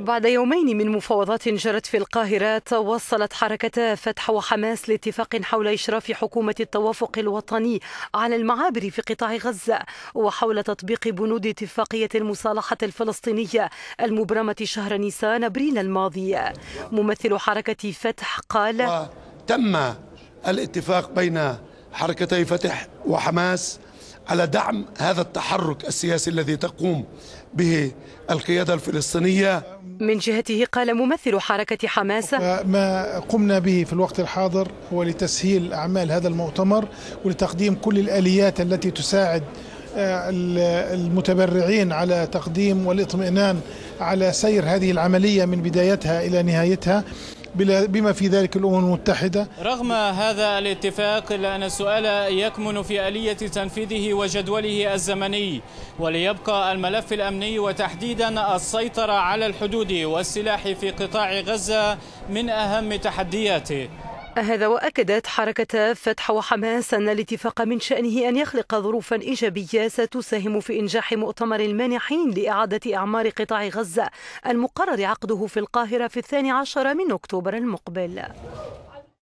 بعد يومين من مفاوضات جرت في القاهرة توصلت حركتا فتح وحماس لاتفاق حول إشراف حكومة التوافق الوطني على المعابر في قطاع غزة وحول تطبيق بنود اتفاقية المصالحة الفلسطينية المبرمة شهر نيسان أبريل الماضي ممثل حركة فتح قال تم الاتفاق بين حركتي فتح وحماس على دعم هذا التحرك السياسي الذي تقوم به القيادة الفلسطينية من جهته قال ممثل حركة حماس ما قمنا به في الوقت الحاضر هو لتسهيل أعمال هذا المؤتمر ولتقديم كل الآليات التي تساعد آه، المتبرعين على تقديم والاطمئنان على سير هذه العملية من بدايتها إلى نهايتها بما في ذلك الأمم المتحدة رغم هذا الاتفاق إلا أن السؤال يكمن في آلية تنفيذه وجدوله الزمني وليبقى الملف الأمني وتحديدا السيطرة على الحدود والسلاح في قطاع غزة من أهم تحدياته هذا وأكدت حركة فتح وحماس أن الاتفاق من شأنه أن يخلق ظروفا إيجابية ستساهم في إنجاح مؤتمر المانحين لإعادة أعمار قطاع غزة المقرر عقده في القاهرة في الثاني عشر من أكتوبر المقبل